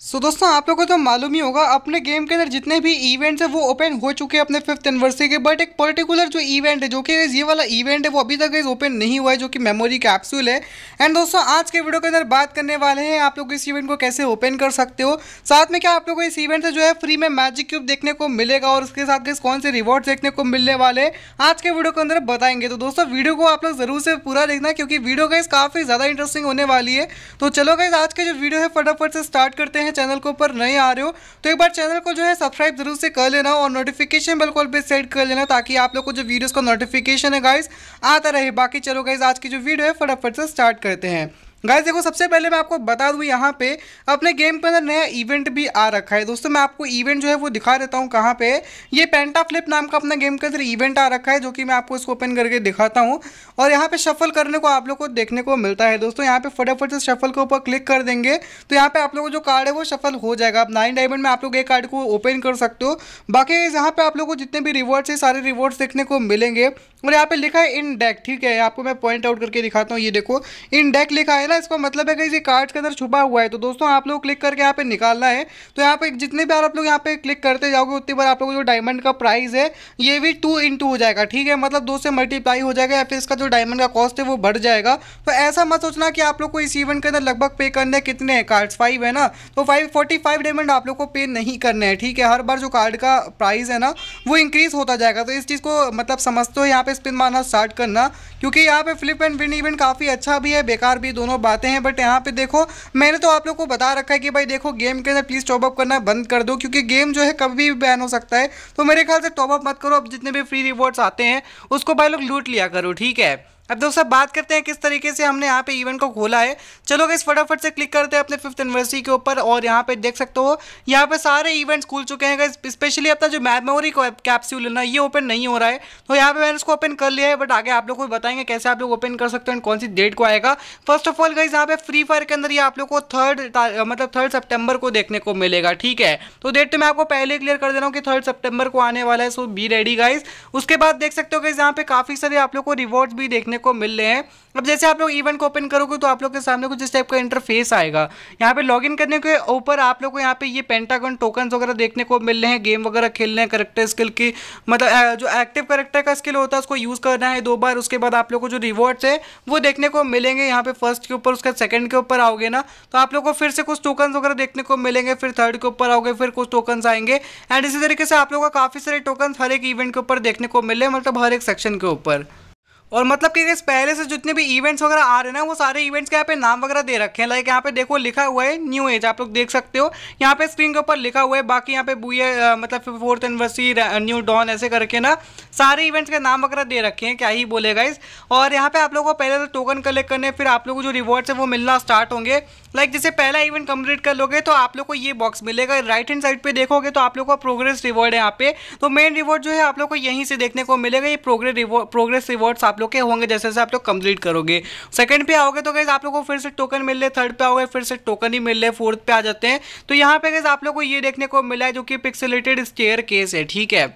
सो so, दोस्तों आप लोगों को तो मालूम ही होगा अपने गेम के अंदर जितने भी इवेंट्स हैं वो ओपन हो चुके हैं अपने फिफ्थ एनिवर्सरी के बट एक पर्टिकुलर जो इवेंट है जो कि ये वाला इवेंट है वो अभी तक ओपन नहीं हुआ है जो कि मेमोरी कैप्सूल है एंड दोस्तों आज के वीडियो के अंदर बात करने वाले हैं आप लोग इस इवेंट को कैसे ओपन कर सकते हो साथ में क्या आप लोग को इस इवेंट से जो है फ्री में मैजिक क्यूब देखने को मिलेगा और उसके साथ कौन से रिवॉर्ड देखने को मिलने वाले हैं आज के वीडियो के अंदर बताएंगे तो दोस्तों वीडियो को आप लोग ज़रूर से पूरा देखना क्योंकि वीडियो गाइज काफ़ी ज़्यादा इंटरेस्टिंग होने वाली है तो चलो गाइज आज का जो वीडियो है फटाफट से स्टार्ट करते हैं हैं चैनल के ऊपर नहीं आ रहे हो तो एक बार चैनल को जो है सब्सक्राइब जरूर से कर लेना और नोटिफिकेशन बिल्कुल भी सेट कर लेना ताकि आप लोग को जो वीडियोज़ का नोटिफिकेशन है गाइज आता रहे बाकी चलो गाइज आज की जो वीडियो है फटाफट से स्टार्ट करते हैं गाइस देखो सबसे पहले मैं आपको बता दूं यहाँ पे अपने गेम के अंदर नया इवेंट भी आ रखा है दोस्तों मैं आपको इवेंट जो है वो दिखा देता हूँ कहाँ पे ये पेंटा फ्लिप नाम का अपना गेम के अंदर इवेंट आ रखा है जो कि मैं आपको इसको ओपन करके दिखाता हूँ और यहाँ पे शफल करने को आप लोग को देखने को मिलता है दोस्तों यहाँ पे फटाफट से शफल के ऊपर क्लिक कर देंगे तो यहाँ पे आप लोग को जो कार्ड है वो शफल हो जाएगा आप नाइन डायमंड में आप लोग एक कार्ड को ओपन कर सकते हो बाकी यहाँ पे आप लोग को जितने भी रिवॉर्ड्स है सारे रिवॉर्ड्स देखने को मिलेंगे और यहाँ पे लिखा है इन डेक ठीक है आपको मैं पॉइंट आउट करके दिखाता हूँ ये देखो इन डेक लिखा है पहला इसका मतलब है कि ये कार्ड के अंदर छुपा हुआ है तो दोस्तों आप लोग क्लिक करके यहाँ पे निकालना है तो यहाँ पे जितने भी आप लोग यहाँ पे क्लिक करते जाओगे उतनी बार आप लोग जो डायमंड का प्राइस है ये भी टू इन हो जाएगा ठीक है मतलब दो से मल्टीप्लाई हो जाएगा या फिर इसका जो डायमंड का कॉस्ट है वो बढ़ जाएगा तो ऐसा मत सोचना कि आप लोग को इस इवेंट के अंदर लगभग पे करने कितने हैं कार्ड्स फाइव है ना तो फाइव फोर्टी फाइव डायमंड आप लोग को पे नहीं करने हैं ठीक है हर बार जो कार्ड का प्राइस है ना वो इंक्रीज़ होता जाएगा तो इस चीज़ को मतलब समझते हो यहाँ पे स्पिन मारना स्टार्ट करना क्योंकि यहाँ पे फ्लिप एंड विन इवेंट काफ़ी अच्छा भी है बेकार भी दोनों ऑफ बातें हैं बट यहाँ पे देखो मैंने तो आप लोग को बता रखा है कि भाई देखो गेम के अंदर प्लीज़ टॉपअप करना बंद कर दो क्योंकि गेम जो है कभी भी बैन हो सकता है तो मेरे ख्याल से टॉपअप मत करो अब जितने भी फ्री रिवॉर्ड्स आते हैं उसको भाई लोग लूट लिया करो ठीक है अब दोस्तों बात करते हैं किस तरीके से हमने यहाँ पे इवेंट को खोला है चलो गई फटाफट से क्लिक करते हैं अपने फिफ्थ एनिवर्सरी के ऊपर और यहाँ पे देख सकते हो यहाँ पे सारे इवेंट्स खुल चुके हैं स्पेशली अपना जो मेमोरी कैप्सूल है ना ये ओपन नहीं हो रहा है तो यहाँ पे मैंने उसको ओपन कर लिया है बट आगे आप लोग को बताएंगे कैसे आप लोग ओपन कर सकते हैं कौन सी डेट को आएगा फर्स्ट ऑफ ऑल गाइस यहाँ पे फ्री फायर के अंदर ये आप लोग को थर्ड मतलब थर्ड सेप्टेम्बर को देखने को मिलेगा ठीक है तो डेट तो मैं आपको पहले क्लियर कर दे रहा हूँ कि थर्ड सेप्टेम्बर को आने वाला है सो बी रेडी गाइज उसके बाद देख सकते हो गई यहाँ पे काफी सारे आप लोग को रिवॉर्ड्स भी देखने देखने को मिल रहे हैं अब जैसे आप लोग इवेंट e को ओपन करोगे तो आप लोग के सामने कुछ इस टाइप का इंटरफेस आएगा यहाँ पे लॉगिन करने के ऊपर आप लोग को यहाँ पे ये पेंटागन टोकन वगैरह देखने को मिल रहे हैं गेम वगैरह खेलने हैं करेक्टर स्किल की मतलब जो एक्टिव करेक्टर का स्किल होता है उसको यूज़ करना है दो बार उसके बाद आप लोग को जो रिवॉर्ड्स है वो देखने को मिलेंगे यहाँ पे फर्स्ट के ऊपर उसके सेकंड के ऊपर आओगे ना तो आप लोग को फिर से कुछ टोकन्स वगैरह देखने को मिलेंगे फिर थर्ड के ऊपर आओगे फिर कुछ टोकन्स आएंगे एंड इसी तरीके से आप लोग का काफ़ी सारे टोकन्स हर एक इवेंट के ऊपर देखने को मिले मतलब हर एक सेक्शन के ऊपर और मतलब कि इस पहले से जितने भी इवेंट्स वगैरह आ रहे हैं ना वो सारे इवेंट्स के यहाँ पे नाम वगैरह दे रखे हैं लाइक यहाँ पे देखो लिखा हुआ है न्यू एज आप लोग देख सकते हो यहाँ पे स्क्रीन के ऊपर लिखा हुआ है बाकी यहाँ पे बुए मतलब फोर्थ एनिवर्सरी न्यू डॉन ऐसे करके ना सारे इवेंट्स के नाम वगैरह दे रखे हैं क्या ही बोलेगा इस और यहाँ पे आप लोगों को पहले तो टोकन कलेक्ट करने फिर आप लोग को जो रिवॉर्ड्स है वो मिलना स्टार्ट होंगे लाइक जैसे पहला इवेंट कम्प्लीट कर लोगे तो आप लोग को ये बॉक्स मिलेगा राइट हैंड साइड पर देखोगे तो आप लोग का प्रोग्रेस रिवॉर्ड है यहाँ पे तो मेन रिवॉर्ड जो है आप लोग को यहीं से देखने को मिलेगा ये प्रोग्रेस रिवॉर्ड्स आप लोग के होंगे जैसे जैसे आप लोग कंप्लीट करोगे सेकंड पे आओगे तो गैस आप लोग को फिर से टोकन मिल रहे थर्ड पे आओगे फिर से टोकन ही मिल रहे फोर्थ पे आ जाते हैं तो यहाँ पे गैस आप लोग को ये देखने को मिला है जो कि पिक्सलेटेड स्टेयर केस है ठीक है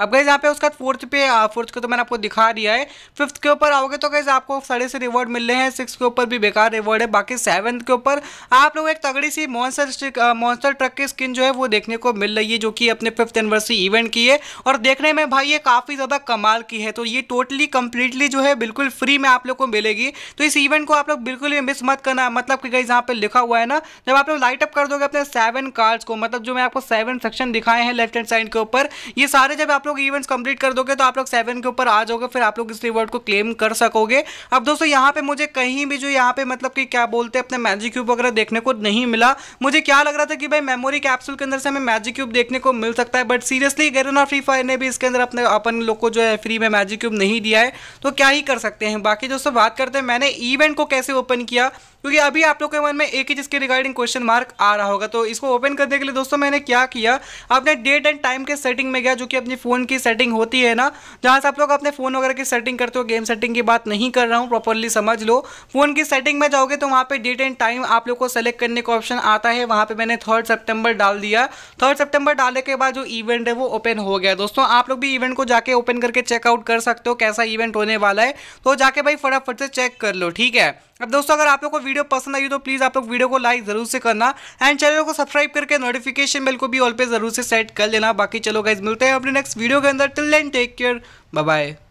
अब गई यहाँ पे उसका फोर्थ पे फोर्थ को तो मैंने आपको दिखा दिया है फिफ्थ के ऊपर आओगे तो गैज़ आपको सड़े से रिवॉर्ड मिल रहे हैं सिक्स के ऊपर भी बेकार रिवॉर्ड है बाकी सेवन्थ के ऊपर आप लोग एक तगड़ी सी मॉन्सर मॉन्सर ट्रक की स्किन जो है वो देखने को मिल रही है जो कि अपने फिफ्थ एनिवर्सरी इवेंट की है और देखने में भाई ये काफ़ी ज़्यादा कमाल की है तो ये टोटली कम्प्लीटली जो है बिल्कुल फ्री में आप लोग को मिलेगी तो इस इवेंट को आप लोग बिल्कुल भी मिस मत करना मतलब कि गई यहाँ पे लिखा हुआ है ना जब आप लोग लाइट अप कर दोगे अपने सेवन कार्ड्स को मतलब जो मैं आपको सेवन सेक्शन दिखाए हैं लेफ्ट एंड साइड के ऊपर ये सारे जब आप आप लोग इवेंट्स कंप्लीट कर दोगे तो आप लोग सेवन के ऊपर आ जाओगे फिर आप लोग इस रिवॉर्ड को क्लेम कर सकोगे अब दोस्तों यहाँ पे मुझे कहीं भी जो यहाँ पे मतलब कि क्या बोलते हैं अपने मैजिक क्यूब वगैरह देखने को नहीं मिला मुझे क्या लग रहा था कि भाई मेमोरी कैप्सूल के अंदर से हमें मैजिक क्यूब देखने को मिल सकता है but seriously Garena Free Fire ने भी इसके अंदर अपने अपन लोग को जो है फ्री में मैजिक क्यूब नहीं दिया है तो क्या ही कर सकते हैं बाकी दोस्तों बात करते हैं मैंने इवेंट को कैसे ओपन किया क्योंकि अभी आप लोग के मन में एक ही जिसके रिगार्डिंग क्वेश्चन मार्क आ रहा होगा तो इसको ओपन करने के लिए दोस्तों मैंने क्या किया आपने डेट एंड टाइम के सेटिंग में गया जो कि अपनी फ़ोन की सेटिंग होती है ना जहाँ से आप लोग अपने फ़ोन वगैरह की सेटिंग करते हो गेम सेटिंग की बात नहीं कर रहा हूँ प्रॉपरली समझ लो फ़ोन की सेटिंग में जाओगे तो वहाँ पर डेट एंड टाइम आप लोग को सेलेक्ट करने का ऑप्शन आता है वहाँ पर मैंने थर्ड सेप्टेम्बर डाल दिया थर्ड सेप्टेम्बर डालने के बाद जो इवेंट है वो ओपन हो गया दोस्तों आप लोग भी इवेंट को जाके ओपन करके चेकआउट कर सकते हो कैसा इवेंट होने वाला है तो जाके भाई फटाफट से चेक कर लो ठीक है अब दोस्तों अगर आप लोग को वीडियो पसंद आई तो प्लीज़ आप लोग वीडियो को लाइक जरूर से करना एंड चैनल को सब्सक्राइब करके नोटिफिकेशन बेल को भी ऑल पे जरूर से सेट कर लेना बाकी चलो गाइज मिलते हैं अपने नेक्स्ट वीडियो के अंदर till then take care bye